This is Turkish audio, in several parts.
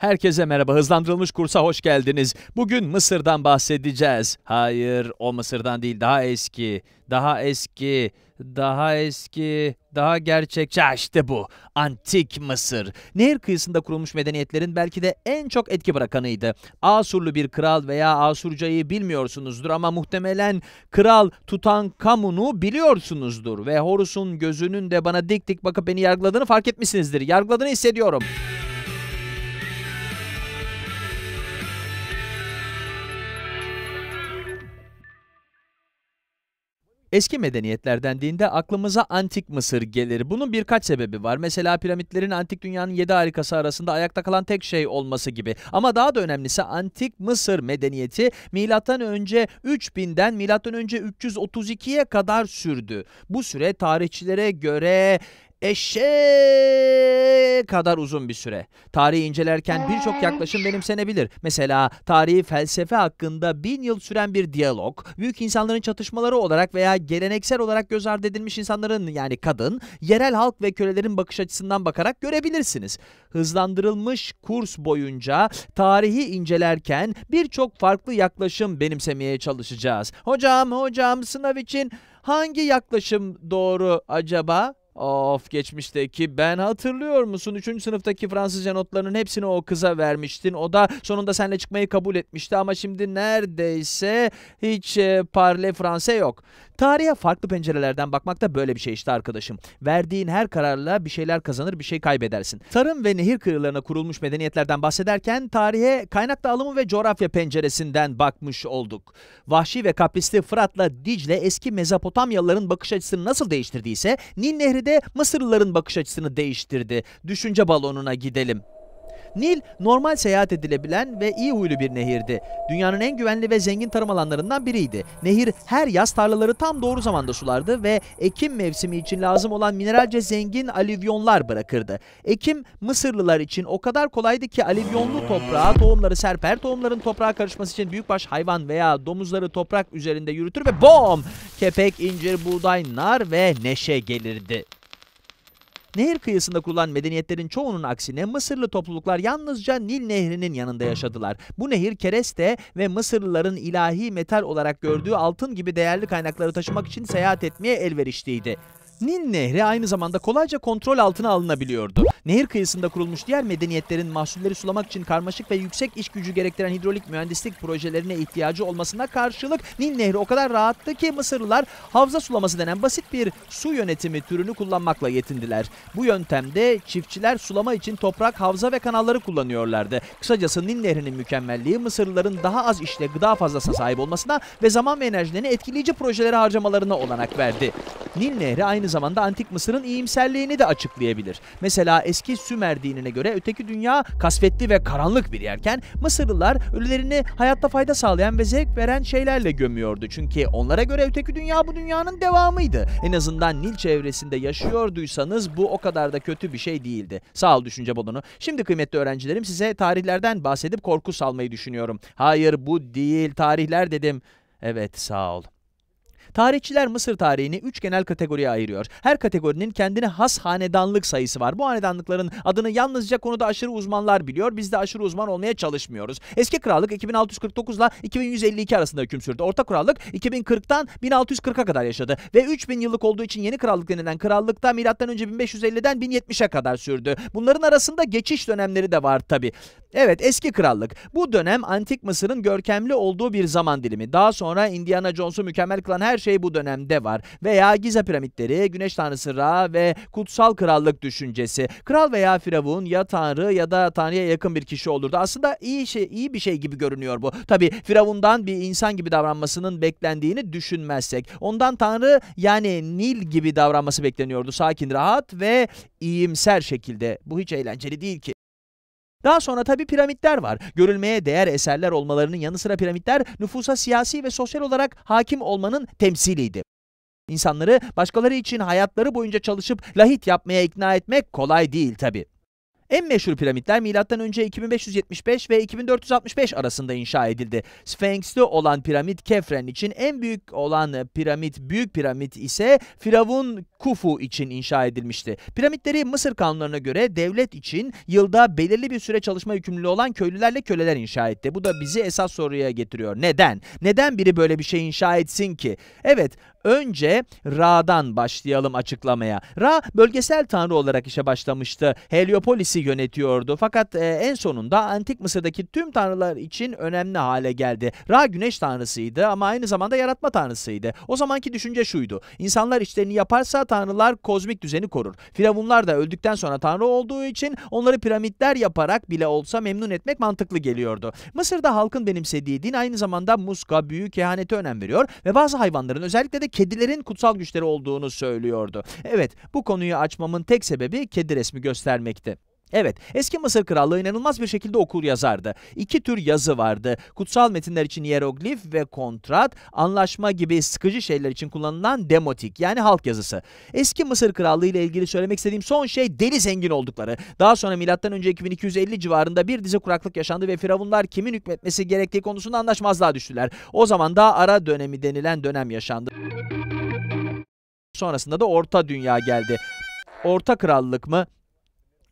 Herkese merhaba. Hızlandırılmış kursa hoş geldiniz. Bugün Mısır'dan bahsedeceğiz. Hayır, o Mısır'dan değil. Daha eski, daha eski, daha eski, daha gerçekçi. işte bu. Antik Mısır. Nehir kıyısında kurulmuş medeniyetlerin belki de en çok etki bırakanıydı. Asurlu bir kral veya Asurcayı bilmiyorsunuzdur ama muhtemelen kral Tutankamun'u biliyorsunuzdur. Ve Horus'un gözünün de bana dik dik bakıp beni yargıladığını fark etmişsinizdir. Yargıladığını hissediyorum. Eski medeniyetler dendiğinde aklımıza antik Mısır gelir. Bunun birkaç sebebi var. Mesela piramitlerin antik dünyanın yedi harikası arasında ayakta kalan tek şey olması gibi. Ama daha da önemlisi antik Mısır medeniyeti milattan önce 3000'den milattan önce 332'ye kadar sürdü. Bu süre tarihçilere göre eşe kadar uzun bir süre. Tarihi incelerken birçok ee. yaklaşım benimsenebilir. Mesela tarihi felsefe hakkında bin yıl süren bir diyalog, büyük insanların çatışmaları olarak veya geleneksel olarak göz ardı edilmiş insanların yani kadın, yerel halk ve kölelerin bakış açısından bakarak görebilirsiniz. Hızlandırılmış kurs boyunca tarihi incelerken birçok farklı yaklaşım benimsemeye çalışacağız. Hocam, hocam sınav için hangi yaklaşım doğru acaba? Of geçmişteki ben hatırlıyor musun? Üçüncü sınıftaki Fransızca notlarının hepsini o kıza vermiştin. O da sonunda seninle çıkmayı kabul etmişti ama şimdi neredeyse hiç e, parle Fransa yok. Tarihe farklı pencerelerden bakmak da böyle bir şey işte arkadaşım. Verdiğin her kararla bir şeyler kazanır bir şey kaybedersin. Tarım ve nehir kıyılarına kurulmuş medeniyetlerden bahsederken tarihe kaynak dağılımı ve coğrafya penceresinden bakmış olduk. Vahşi ve kaprisli Fırat'la Dicle eski Mezopotamyalıların bakış açısını nasıl değiştirdiyse Nil Nehri de Mısırlıların bakış açısını değiştirdi. Düşünce balonuna gidelim. Nil normal seyahat edilebilen ve iyi huylu bir nehirdi. Dünyanın en güvenli ve zengin tarım alanlarından biriydi. Nehir her yaz tarlaları tam doğru zamanda sulardı ve ekim mevsimi için lazım olan mineralce zengin alivyonlar bırakırdı. Ekim Mısırlılar için o kadar kolaydı ki alivyonlu toprağa tohumları serper, tohumların toprağa karışması için büyükbaş hayvan veya domuzları toprak üzerinde yürütür ve bom! Kepek, incir, buğday, nar ve neşe gelirdi. Nehir kıyısında kurulan medeniyetlerin çoğunun aksine Mısırlı topluluklar yalnızca Nil Nehri'nin yanında hmm. yaşadılar. Bu nehir kereste ve Mısırlıların ilahi metal olarak gördüğü hmm. altın gibi değerli kaynakları taşımak için seyahat etmeye elverişliydi. Nin Nehri aynı zamanda kolayca kontrol altına alınabiliyordu. Nehir kıyısında kurulmuş diğer medeniyetlerin mahsulleri sulamak için karmaşık ve yüksek iş gücü gerektiren hidrolik mühendislik projelerine ihtiyacı olmasına karşılık Nil Nehri o kadar rahattı ki Mısırlılar havza sulaması denen basit bir su yönetimi türünü kullanmakla yetindiler. Bu yöntemde çiftçiler sulama için toprak, havza ve kanalları kullanıyorlardı. Kısacası Nil Nehri'nin mükemmelliği Mısırlıların daha az işle gıda fazlasına sahip olmasına ve zaman ve enerjilerini etkileyici projelere harcamalarına olanak verdi. Nil Nehri aynı zamanda Antik Mısır'ın iyimserliğini de açıklayabilir. Mesela eski Sümer dinine göre öteki dünya kasvetli ve karanlık bir yerken Mısırlılar ölülerini hayatta fayda sağlayan ve zevk veren şeylerle gömüyordu. Çünkü onlara göre öteki dünya bu dünyanın devamıydı. En azından Nil çevresinde yaşıyorduysanız bu o kadar da kötü bir şey değildi. Sağ ol düşünce balonu. Şimdi kıymetli öğrencilerim size tarihlerden bahsedip korku salmayı düşünüyorum. Hayır bu değil tarihler dedim. Evet sağ ol. Tarihçiler Mısır tarihini üç genel kategoriye ayırıyor. Her kategorinin kendine has hanedanlık sayısı var. Bu hanedanlıkların adını yalnızca konuda aşırı uzmanlar biliyor. Biz de aşırı uzman olmaya çalışmıyoruz. Eski krallık 2649 ile 2152 arasında hüküm sürdü. Orta krallık 2040'tan 1640'a kadar yaşadı ve 3000 yıllık olduğu için yeni krallık denilen krallıkta da önce 1550'den 1070'e kadar sürdü. Bunların arasında geçiş dönemleri de var tabi. Evet eski krallık. Bu dönem antik Mısır'ın görkemli olduğu bir zaman dilimi. Daha sonra Indiana Jones'u mükemmel kılan her şey bu dönemde var. Veya Giza piramitleri, güneş tanrısı Ra ve kutsal krallık düşüncesi. Kral veya firavun ya tanrı ya da tanrıya yakın bir kişi olurdu. Aslında iyi şey iyi bir şey gibi görünüyor bu. Tabi firavundan bir insan gibi davranmasının beklendiğini düşünmezsek. Ondan tanrı yani Nil gibi davranması bekleniyordu. Sakin, rahat ve iyimser şekilde. Bu hiç eğlenceli değil ki. Daha sonra tabi piramitler var. Görülmeye değer eserler olmalarının yanı sıra piramitler nüfusa siyasi ve sosyal olarak hakim olmanın temsiliydi. İnsanları başkaları için hayatları boyunca çalışıp lahit yapmaya ikna etmek kolay değil tabi. En meşhur piramitler M.Ö. 2575 ve 2465 arasında inşa edildi. Sphinx'te olan piramit Kefren için en büyük olan piramit Büyük Piramit ise Firavun Kufu için inşa edilmişti. Piramitleri Mısır kanunlarına göre devlet için yılda belirli bir süre çalışma yükümlülüğü olan köylülerle köleler inşa etti. Bu da bizi esas soruya getiriyor. Neden? Neden biri böyle bir şey inşa etsin ki? Evet, önce Ra'dan başlayalım açıklamaya. Ra bölgesel tanrı olarak işe başlamıştı. Heliopolis'i yönetiyordu. Fakat e, en sonunda antik Mısır'daki tüm tanrılar için önemli hale geldi. Ra güneş tanrısıydı ama aynı zamanda yaratma tanrısıydı. O zamanki düşünce şuydu. İnsanlar işlerini yaparsa tanrılar kozmik düzeni korur. Firavunlar da öldükten sonra tanrı olduğu için onları piramitler yaparak bile olsa memnun etmek mantıklı geliyordu. Mısır'da halkın benimsediği din aynı zamanda muska, büyü, kehanete önem veriyor ve bazı hayvanların özellikle de kedilerin kutsal güçleri olduğunu söylüyordu. Evet bu konuyu açmamın tek sebebi kedi resmi göstermekti. Evet, eski Mısır krallığı inanılmaz bir şekilde okur yazardı. İki tür yazı vardı. Kutsal metinler için hieroglif ve kontrat, anlaşma gibi sıkıcı şeyler için kullanılan demotik yani halk yazısı. Eski Mısır krallığı ile ilgili söylemek istediğim son şey deli zengin oldukları. Daha sonra milattan önce 2250 civarında bir dizi kuraklık yaşandı ve firavunlar kimin hükmetmesi gerektiği konusunda anlaşmazlığa düştüler. O zaman da ara dönemi denilen dönem yaşandı. Sonrasında da Orta Dünya geldi. Orta Krallık mı?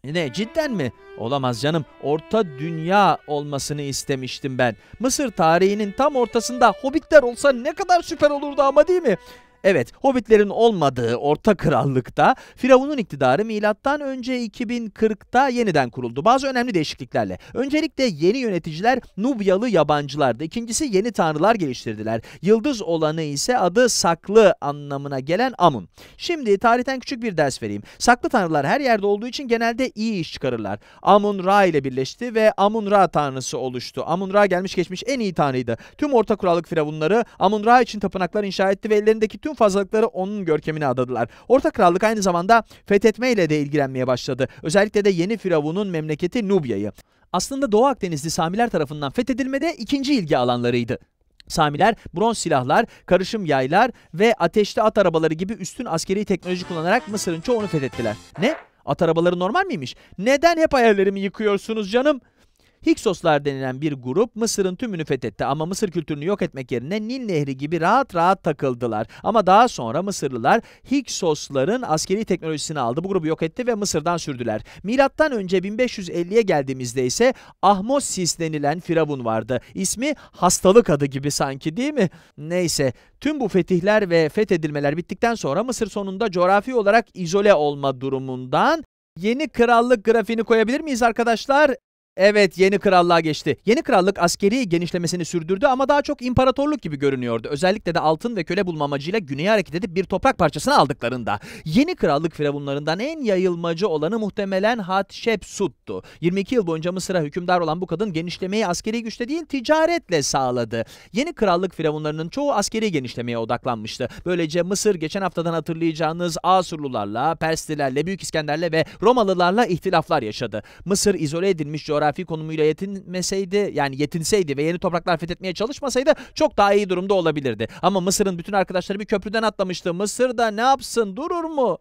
Ne cidden mi? Olamaz canım. Orta dünya olmasını istemiştim ben. Mısır tarihinin tam ortasında hobbitler olsa ne kadar süper olurdu ama değil mi? Evet, hobbitlerin olmadığı Orta Krallık'ta Firavun'un iktidarı milattan önce 2040'ta yeniden kuruldu. Bazı önemli değişikliklerle. Öncelikle yeni yöneticiler Nubyalı yabancılardı. İkincisi yeni tanrılar geliştirdiler. Yıldız olanı ise adı saklı anlamına gelen Amun. Şimdi tarihten küçük bir ders vereyim. Saklı tanrılar her yerde olduğu için genelde iyi iş çıkarırlar. Amun Ra ile birleşti ve Amun Ra tanrısı oluştu. Amun Ra gelmiş geçmiş en iyi tanrıydı. Tüm Orta Krallık firavunları Amun Ra için tapınaklar inşa etti ve ellerindeki tüm Tüm fazlalıkları onun görkemine adadılar. Orta Krallık aynı zamanda fethetmeyle de ilgilenmeye başladı. Özellikle de yeni Firavun'un memleketi Nubya'yı. Aslında Doğu Akdenizli Samiler tarafından fethedilmede ikinci ilgi alanlarıydı. Samiler bronz silahlar, karışım yaylar ve ateşli at arabaları gibi üstün askeri teknoloji kullanarak Mısır'ın çoğunu fethettiler. Ne? At arabaları normal miymiş? Neden hep hayallerimi yıkıyorsunuz canım? Hiksoslar denilen bir grup Mısır'ın tümünü fethetti ama Mısır kültürünü yok etmek yerine Nil Nehri gibi rahat rahat takıldılar. Ama daha sonra Mısırlılar Hiksosların askeri teknolojisini aldı. Bu grubu yok etti ve Mısır'dan sürdüler. Milattan önce 1550'ye geldiğimizde ise Ahmosis denilen firavun vardı. İsmi hastalık adı gibi sanki değil mi? Neyse tüm bu fetihler ve fethedilmeler bittikten sonra Mısır sonunda coğrafi olarak izole olma durumundan yeni krallık grafiğini koyabilir miyiz arkadaşlar? Evet yeni krallığa geçti. Yeni krallık askeri genişlemesini sürdürdü ama daha çok imparatorluk gibi görünüyordu. Özellikle de altın ve köle bulma amacıyla güneye hareket edip bir toprak parçasını aldıklarında. Yeni krallık firavunlarından en yayılmacı olanı muhtemelen Hatshepsut'tu. 22 yıl boyunca Mısır'a hükümdar olan bu kadın genişlemeyi askeri güçle değil ticaretle sağladı. Yeni krallık firavunlarının çoğu askeri genişlemeye odaklanmıştı. Böylece Mısır geçen haftadan hatırlayacağınız Asurlularla, Perslilerle, Büyük İskender'le ve Romalılarla ihtilaflar yaşadı. Mısır izole edilmiş coğrafya coğrafi konumuyla yetinmeseydi yani yetinseydi ve yeni topraklar fethetmeye çalışmasaydı çok daha iyi durumda olabilirdi. Ama Mısır'ın bütün arkadaşları bir köprüden atlamıştı. Mısır da ne yapsın durur mu?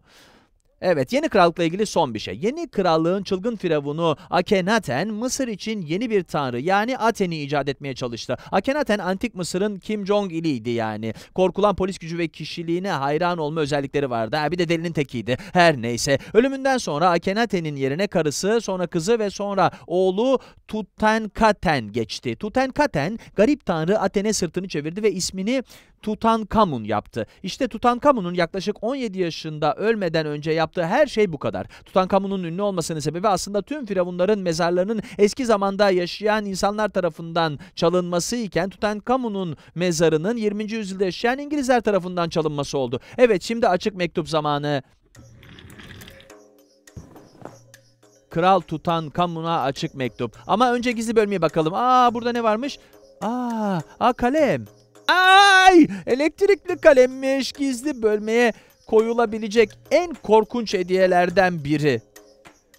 Evet yeni krallıkla ilgili son bir şey. Yeni krallığın çılgın firavunu Akhenaten, Mısır için yeni bir tanrı yani Aten'i icat etmeye çalıştı. Akhenaten, antik Mısır'ın Kim Jong iliydi yani. Korkulan polis gücü ve kişiliğine hayran olma özellikleri vardı. Ha, bir de delinin tekiydi. Her neyse. Ölümünden sonra Akhenaten'in yerine karısı sonra kızı ve sonra oğlu Tutenkaten geçti. Tutenkaten garip tanrı Aten'e sırtını çevirdi ve ismini Tutankamun yaptı. İşte Tutankamun'un yaklaşık 17 yaşında ölmeden önce yaptığı her şey bu kadar. Tutankamun'un ünlü olmasının sebebi aslında tüm firavunların mezarlarının eski zamanda yaşayan insanlar tarafından çalınması iken Tutankamun'un mezarının 20. yüzyılda yaşayan İngilizler tarafından çalınması oldu. Evet şimdi açık mektup zamanı. Kral tutan kamuna açık mektup. Ama önce gizli bölmeye bakalım. Aa burada ne varmış? Aa, aa kalem. Ay! Elektrikli kalemmiş gizli bölmeye koyulabilecek en korkunç hediyelerden biri.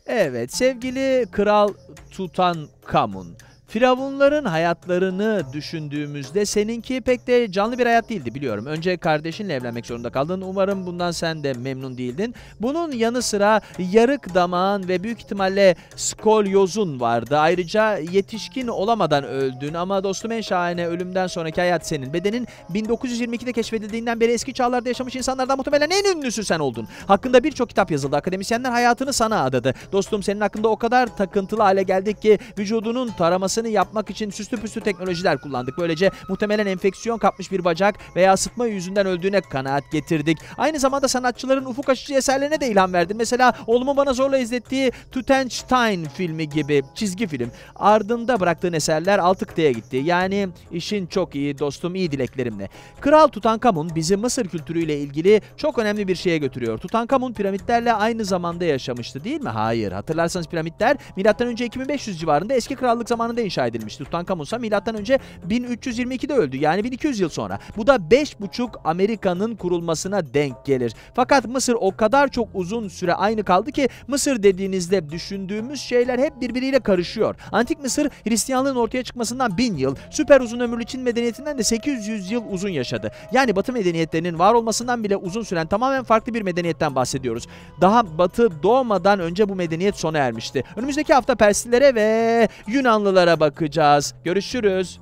Evet sevgili Kral Tutankamun. Kamun. Firavunların hayatlarını düşündüğümüzde seninki pek de canlı bir hayat değildi biliyorum. Önce kardeşinle evlenmek zorunda kaldın. Umarım bundan sen de memnun değildin. Bunun yanı sıra yarık damağın ve büyük ihtimalle skolyozun vardı. Ayrıca yetişkin olamadan öldün ama dostum en şahane ölümden sonraki hayat senin. Bedenin 1922'de keşfedildiğinden beri eski çağlarda yaşamış insanlardan muhtemelen en ünlüsü sen oldun. Hakkında birçok kitap yazıldı. Akademisyenler hayatını sana adadı. Dostum senin hakkında o kadar takıntılı hale geldik ki vücudunun taraması aşısını yapmak için süslü püslü teknolojiler kullandık. Böylece muhtemelen enfeksiyon kapmış bir bacak veya sıtma yüzünden öldüğüne kanaat getirdik. Aynı zamanda sanatçıların ufuk açıcı eserlerine de ilham verdim. Mesela oğlumun bana zorla izlettiği Tutenstein filmi gibi çizgi film. Ardında bıraktığın eserler Altıktı'ya gitti. Yani işin çok iyi dostum iyi dileklerimle. Kral Tutankamun bizi Mısır kültürüyle ilgili çok önemli bir şeye götürüyor. Tutankamun piramitlerle aynı zamanda yaşamıştı değil mi? Hayır. Hatırlarsanız piramitler M.Ö. 2500 civarında eski krallık zamanında inşa edilmişti. Tutankamonsa milattan önce 1322'de öldü. Yani 1200 yıl sonra. Bu da 5,5 Amerika'nın kurulmasına denk gelir. Fakat Mısır o kadar çok uzun süre aynı kaldı ki Mısır dediğinizde düşündüğümüz şeyler hep birbiriyle karışıyor. Antik Mısır Hristiyanlığın ortaya çıkmasından 1000 yıl, süper uzun ömürlü Çin medeniyetinden de 800 yıl uzun yaşadı. Yani Batı medeniyetlerinin var olmasından bile uzun süren tamamen farklı bir medeniyetten bahsediyoruz. Daha Batı doğmadan önce bu medeniyet sona ermişti. Önümüzdeki hafta Perslilere ve Yunanlılara bakacağız. Görüşürüz.